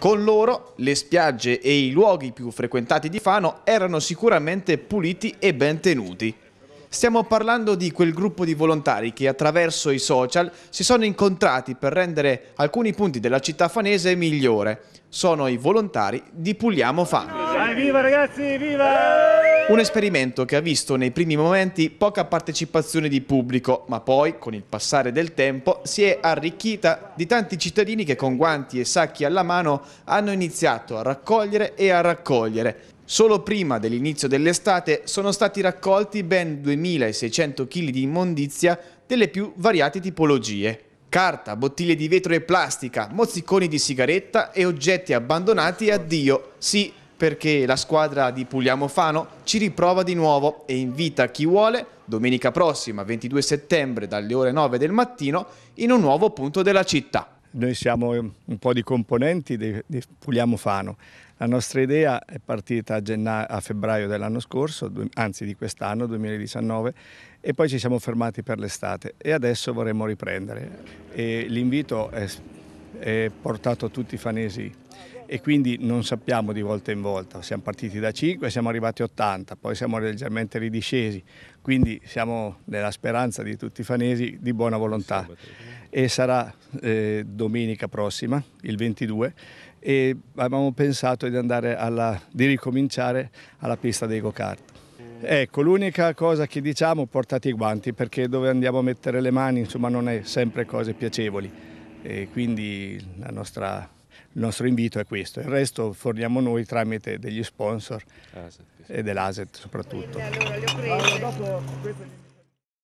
Con loro le spiagge e i luoghi più frequentati di Fano erano sicuramente puliti e ben tenuti. Stiamo parlando di quel gruppo di volontari che attraverso i social si sono incontrati per rendere alcuni punti della città fanese migliore. Sono i volontari di Puliamo Fano. Viva ragazzi, viva! Un esperimento che ha visto nei primi momenti poca partecipazione di pubblico, ma poi, con il passare del tempo, si è arricchita di tanti cittadini che con guanti e sacchi alla mano hanno iniziato a raccogliere e a raccogliere. Solo prima dell'inizio dell'estate sono stati raccolti ben 2600 kg di immondizia delle più variate tipologie. Carta, bottiglie di vetro e plastica, mozziconi di sigaretta e oggetti abbandonati a Dio. Sì, perché la squadra di Pugliamo Fano ci riprova di nuovo e invita chi vuole domenica prossima 22 settembre dalle ore 9 del mattino in un nuovo punto della città. Noi siamo un po' di componenti di, Pugliamo Fano. La nostra idea è partita a, gennaio, a febbraio dell'anno scorso, anzi di quest'anno, 2019, e poi ci siamo fermati per l'estate e adesso vorremmo riprendere. l'invito è, è portato a tutti i fanesi e quindi non sappiamo di volta in volta, siamo partiti da 5, siamo arrivati a 80, poi siamo leggermente ridiscesi, quindi siamo nella speranza di tutti i fanesi di buona volontà e sarà eh, domenica prossima, il 22, e avevamo pensato di, alla, di ricominciare alla pista dei go-kart. Ecco, l'unica cosa che diciamo portate i guanti perché dove andiamo a mettere le mani insomma non è sempre cose piacevoli e quindi la nostra il nostro invito è questo, il resto forniamo noi tramite degli sponsor Aset, sì. e dell'ASET soprattutto. Allora,